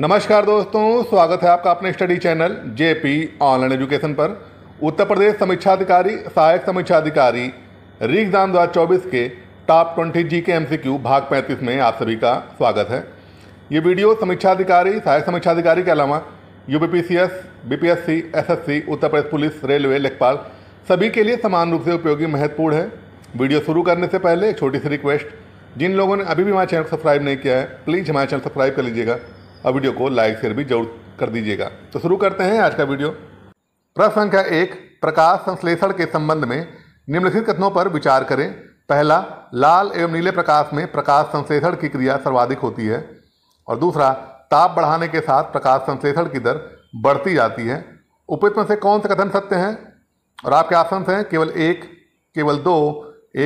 नमस्कार दोस्तों स्वागत है आपका अपने study channel JP online education पर उत्तर प्रदेश समीक्षा अधिकारी सहायक समीक्षा अधिकारी री एग्जाम दो चौबीस के टॉप ट्वेंटी जी के एम भाग पैंतीस में आप सभी का स्वागत है ये वीडियो समीक्षा अधिकारी सहायक समीक्षा अधिकारी के अलावा U P BPSC SSC Uttar Pradesh police railway लेखपाल सभी के लिए समान रूप से उपयोगी महत्वपूर्ण है वीडियो शुरू करने से पहले एक छोटी सी रिक्वेस्ट जिन लोगों ने अभी भी हमारे चैनल सब्सक्राइब नहीं किया है प्लीज़ हमारे चैनल सब्सक्राइब कर लीजिएगा और वीडियो को लाइक शेयर भी जरूर कर दीजिएगा तो शुरू करते हैं आज का वीडियो प्रश्न संख्या एक प्रकाश संश्लेषण के संबंध में निम्नलिखित कथनों पर विचार करें पहला लाल एवं नीले प्रकाश में प्रकाश संश्लेषण की क्रिया सर्वाधिक होती है और दूसरा ताप बढ़ाने के साथ प्रकाश संश्लेषण की दर बढ़ती जाती है उपयुक्त में से कौन से कथन सत्य हैं और आपके ऑप्शन हैं केवल एक केवल दो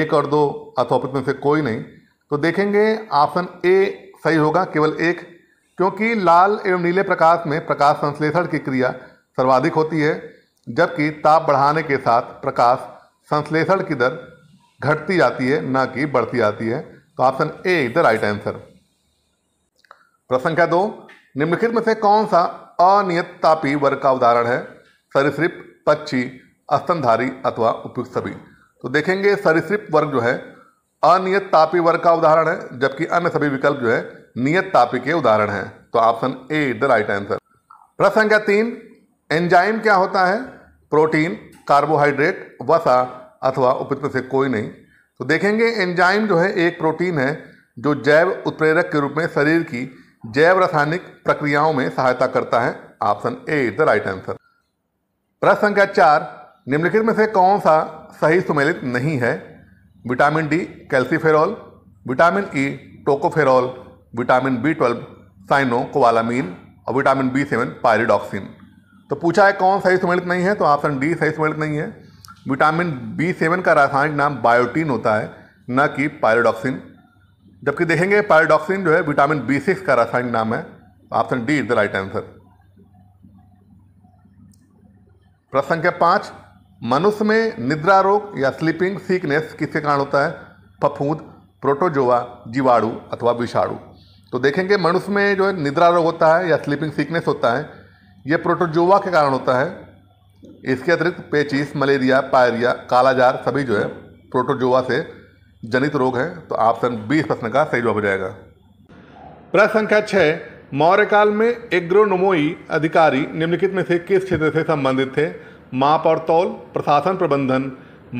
एक और दो अथवा उपयुक्त में से कोई नहीं तो देखेंगे ऑप्शन ए सही होगा केवल एक क्योंकि लाल एवं नीले प्रकाश में प्रकाश संश्लेषण की क्रिया सर्वाधिक होती है जबकि ताप बढ़ाने के साथ प्रकाश संश्लेषण की दर घटती जाती है न कि बढ़ती जाती है तो option A is the right answer प्रश्न संख्या दो निम्नलिखित में से कौन सा अनियत तापी वर्ग का उदाहरण है सरिसृप पक्षी अस्तनधारी अथवा उपयुक्त सभी तो देखेंगे सरिसृप वर्ग जो है अनियत तापी वर्ग का उदाहरण है जबकि अन्य सभी विकल्प जो है नियत तापी के उदाहरण हैं तो option A the right answer प्रश्न संख्या तीन एंजाइम क्या होता है प्रोटीन कार्बोहाइड्रेट वसा अथवा उपज से कोई नहीं तो देखेंगे एंजाइम जो है एक प्रोटीन है जो जैव उत्प्रेरक के रूप में शरीर की जैव रासायनिक प्रक्रियाओं में सहायता करता है option A is the right answer प्रश्न संख्या चार निम्नलिखित में से कौन सा सही सुमेलित नहीं है vitamin D calciferol vitamin E tocopherol vitamin B twelve cyanocobalamin और विटामिन बी सेवन पायरिडॉक्सिन तो पूछा है कौन सही सम्मिलित नहीं है तो ऑप्शन डी सही सम्मिलित नहीं है विटामिन बी सेवन का रासायनिक नाम बायोटीन होता है न कि पायरिडॉक्सिन जबकि देखेंगे पायरिडॉक्सिन जो है विटामिन बी सिक्स का रासायनिक नाम है तो option D is the right answer प्रश्न संख्या पाँच मनुष्य में निद्रा रोग या स्लीपिंग सीकनेस किसके कारण होता है फफूंद प्रोटोजोआ जीवाणु अथवा विषाणु तो देखेंगे मनुष्य में जो है निद्रा रोग होता है या स्लीपिंग सिकनेस होता है ये प्रोटोजोवा के कारण होता है इसके अतिरिक्त पेचिस मलेरिया पायरिया कालाजार सभी जो है प्रोटोजोवा से जनित रोग है तो ऑप्शन बीस प्रश्न का सही जवाब हो जाएगा प्रश्न संख्या छः मौर्य काल में एग्रोनोमोई अधिकारी निम्नलिखित में से किस क्षेत्र से संबंधित थे माप और तौल प्रशासन प्रबंधन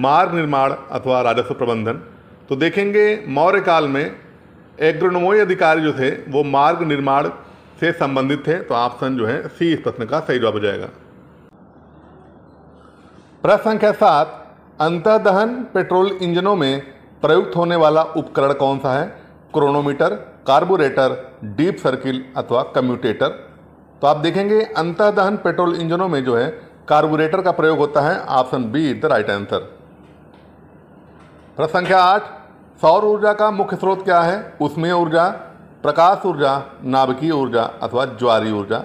मार्ग निर्माण अथवा राजस्व प्रबंधन तो देखेंगे मौर्य काल में एग्रोनोमी अधिकारी जो थे वो मार्ग निर्माण से संबंधित थे तो ऑप्शन जो है सी इस प्रश्न का सही जवाब हो जाएगा प्रश्न संख्या सात अंतर्दहन पेट्रोल इंजनों में प्रयुक्त होने वाला उपकरण कौन सा है क्रोनोमीटर कार्बोरेटर डीप सर्किल अथवा कम्यूटेटर तो आप देखेंगे अंतर्दहन पेट्रोल इंजनों में जो है कार्बोरेटर का प्रयोग होता है option B is the right answer प्रश्न संख्या आठ सौर ऊर्जा का मुख्य स्रोत क्या है उसमें ऊर्जा प्रकाश ऊर्जा नाभिकीय ऊर्जा अथवा ज्वारी ऊर्जा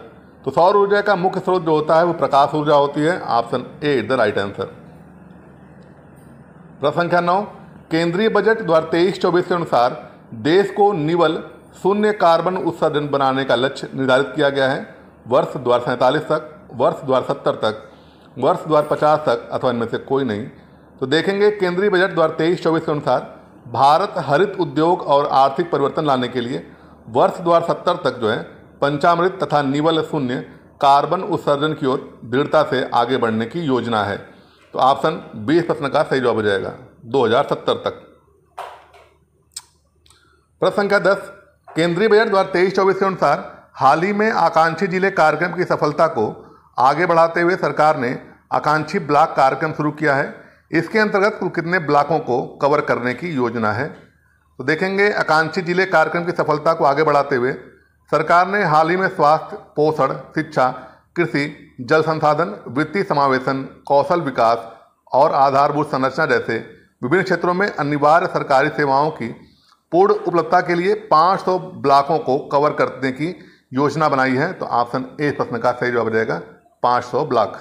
तो सौर ऊर्जा का मुख्य स्रोत जो होता है वो प्रकाश ऊर्जा होती है option A is the right answer प्रश्न संख्या नौ केंद्रीय बजट दो हज़ार तेईस चौबीस के अनुसार देश को निवल शून्य कार्बन उत्सर्जन बनाने का लक्ष्य निर्धारित किया गया है वर्ष दो हज़ार सैंतालीस तक वर्ष दो हज़ार सत्तर तक वर्ष दो हज़ार पचास तक अथवा इनमें से कोई नहीं तो देखेंगे केंद्रीय बजट दो हज़ार तेईस चौबीस के अनुसार भारत हरित उद्योग और आर्थिक परिवर्तन लाने के लिए वर्ष दो सत्तर तक जो है पंचामृत तथा निवल शून्य कार्बन उत्सर्जन की ओर दृढ़ता से आगे बढ़ने की योजना है तो ऑप्शन बीस प्रश्न का सही जवाब हो जाएगा 2070 तक प्रश्न संख्या दस केंद्रीय बजट द्वारा तेईस चौबीस के अनुसार हाल ही में आकांक्षी जिले कार्यक्रम की सफलता को आगे बढ़ाते हुए सरकार ने आकांक्षी ब्लॉक कार्यक्रम शुरू किया है इसके अंतर्गत कुल कितने ब्लॉकों को कवर करने की योजना है तो देखेंगे आकांक्षी जिले कार्यक्रम की सफलता को आगे बढ़ाते हुए सरकार ने हाल ही में स्वास्थ्य पोषण शिक्षा कृषि जल संसाधन वित्तीय समावेशन कौशल विकास और आधारभूत संरचना जैसे विभिन्न क्षेत्रों में अनिवार्य सरकारी सेवाओं की पूर्ण उपलब्धता के लिए 500 ब्लॉकों को कवर करने की योजना बनाई है तो ऑप्शन ए प्रश्न का सही जवाब रहेगा 500 ब्लॉक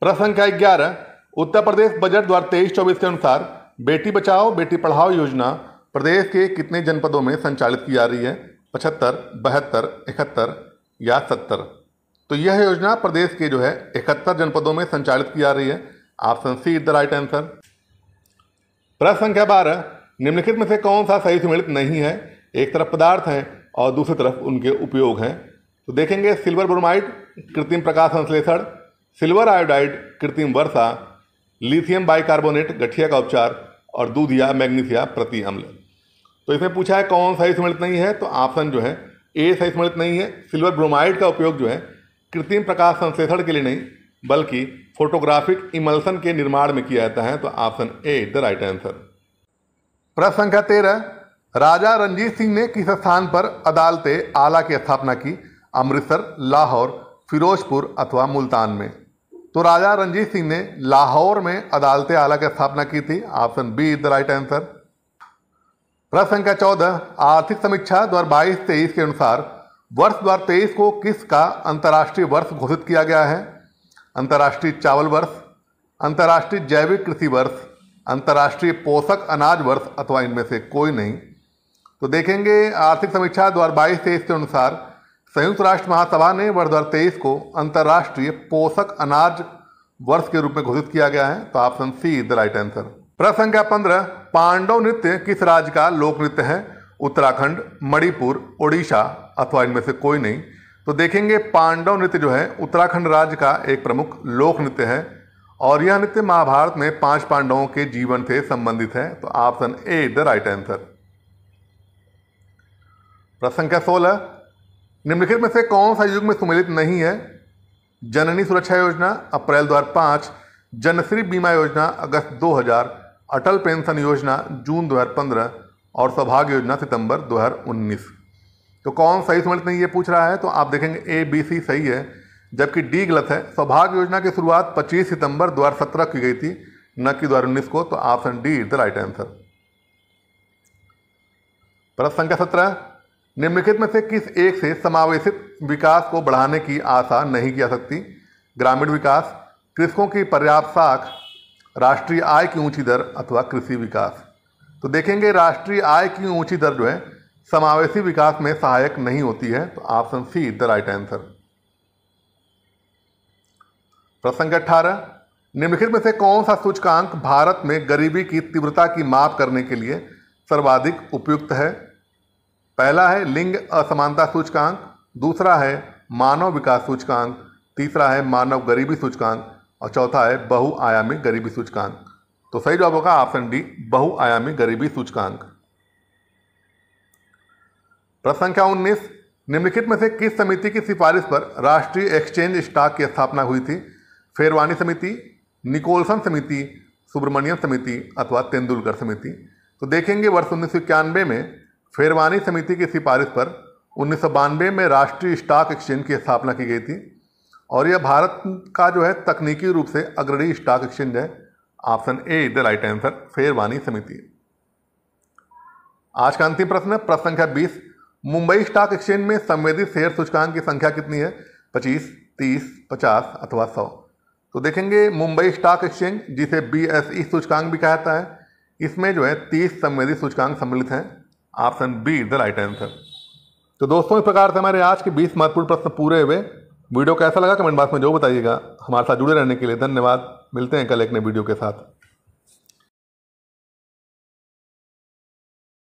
प्रश्न संख्या ग्यारह उत्तर प्रदेश बजट दो तेईस चौबीस के अनुसार बेटी बचाओ बेटी पढ़ाओ योजना प्रदेश के कितने जनपदों में संचालित की जा रही है पचहत्तर बहत्तर इकहत्तर या सत्तर तो यह योजना प्रदेश के जो है इकहत्तर जनपदों में संचालित की जा रही है option C is the right answer प्रश्न संख्या बारह निम्नलिखित में से कौन सा सही सम्मिलित नहीं है एक तरफ पदार्थ हैं और दूसरी तरफ उनके उपयोग हैं तो देखेंगे सिल्वर ब्रोमाइड कृत्रिम प्रकाश संश्लेषण सिल्वर आयोडाइड कृत्रिम वर्षा लिथियम बाइकार्बोनेट गठिया का उपचार और दूध या मैग्नीसिया प्रति अम्ल तो इसमें पूछा है कौन सा सम्मिलित नहीं है तो ऑप्शन जो है ए सही सम्मिलित नहीं है सिल्वर ब्रोमाइड का उपयोग जो है कृत्रिम प्रकाश संश्लेषण के लिए नहीं बल्कि फोटोग्राफिक इमल्सन के निर्माण में किया जाता है तो option A the right answer प्रश्न संख्या तेरह राजा रंजीत सिंह ने किस स्थान पर अदालत आला की स्थापना की अमृतसर लाहौर फिरोजपुर अथवा मुल्तान में तो राजा रंजीत सिंह ने लाहौर में अदालत आला की स्थापना की थी option B is the right answer प्रश्न संख्या चौदह आर्थिक समीक्षा दो हज़ार बाईस तेईस के अनुसार वर्ष दो हज़ार तेईस को अंतर्राष्ट्रीय वर्ष घोषित किया गया है अंतर्राष्ट्रीय चावल वर्ष अंतर्राष्ट्रीय जैविक कृषि वर्ष अंतर्राष्ट्रीय पोषक अनाज वर्ष अथवा इनमें से कोई नहीं तो देखेंगे आर्थिक समीक्षा दो हज़ार बाईस तेईस के अनुसार संयुक्त राष्ट्र महासभा ने वर्ष दो तेईस को अंतर्राष्ट्रीय पोषक अनाज वर्ष के रूप में घोषित किया गया है तो option C is the right answer प्रश्न संख्या पंद्रह पांडव नृत्य किस राज्य का लोक नृत्य है उत्तराखंड मणिपुर ओडिशा अथवा इनमें से कोई नहीं तो देखेंगे पांडव नृत्य जो है उत्तराखंड राज्य का एक प्रमुख लोक नृत्य है और यह नृत्य महाभारत में पांच पांडवों के जीवन से संबंधित है तो option A the right answer प्रश्न संख्या सोलह निम्नलिखित में से कौन सा युग में सुमिलित नहीं है जननी सुरक्षा योजना अप्रैल दो हज़ार पाँच जनश्री बीमा योजना अगस्त 2000 अटल पेंशन योजना जून 2015 और सौभाग्य योजना सितंबर 2019 तो कौन सही सुमिलित नहीं ये पूछ रहा है तो आप देखेंगे ए बी सी सही है जबकि डी गलत है सौभाग्य योजना की शुरुआत 25 सितंबर 2017 की गई थी न कि 2019 को तो option D is the right answer प्रश्न संख्या सत्रह निम्नलिखित में से किस एक से समावेशित विकास को बढ़ाने की आशा नहीं की जा सकती ग्रामीण विकास कृषकों की पर्याप्त साख राष्ट्रीय आय की ऊंची दर अथवा कृषि विकास तो देखेंगे राष्ट्रीय आय की ऊंची दर जो है समावेशी विकास में सहायक नहीं होती है तो option C is the right answer प्रश्न अट्ठारह अठारह निम्नलिखित में से कौन सा सूचकांक भारत में गरीबी की तीव्रता की माप करने के लिए सर्वाधिक उपयुक्त है पहला है लिंग असमानता सूचकांक दूसरा है मानव विकास सूचकांक तीसरा है मानव गरीबी सूचकांक और चौथा है बहुआयामी गरीबी सूचकांक तो सही जवाब होगा ऑप्शन डी बहुआयामी गरीबी सूचकांक प्रश्न संख्या उन्नीस निम्नलिखित में से किस समिति की सिफारिश पर राष्ट्रीय एक्सचेंज स्टॉक की स्थापना हुई थी फेरवानी समिति निकोलसन समिति सुब्रमण्यम समिति अथवा तेंदुलकर समिति तो देखेंगे वर्ष उन्नीस में फेरवानी समिति की सिफारिश पर उन्नीस में राष्ट्रीय स्टॉक एक्सचेंज की स्थापना की गई थी और यह भारत का जो है तकनीकी रूप से अग्रणी स्टॉक एक्सचेंज है option A is the right answer फेरवानी समिति आज का अंतिम प्रश्न है प्रश्न संख्या 20 मुंबई स्टॉक एक्सचेंज में संवेदित शेयर सूचकांक की संख्या कितनी है 25, 30, 50 अथवा 100 तो देखेंगे मुंबई स्टॉक एक्सचेंज जिसे बी e सूचकांक भी कहता है इसमें जो है 30 संवेदित सूचकांक सम्मिलित हैं option B is the right answer तो दोस्तों इस प्रकार से हमारे आज के 20 महत्वपूर्ण प्रश्न पूरे हुए वीडियो कैसा लगा कमेंट बॉक्स में जो बताइएगा हमारे साथ जुड़े रहने के लिए धन्यवाद मिलते हैं कल एक नए वीडियो के साथ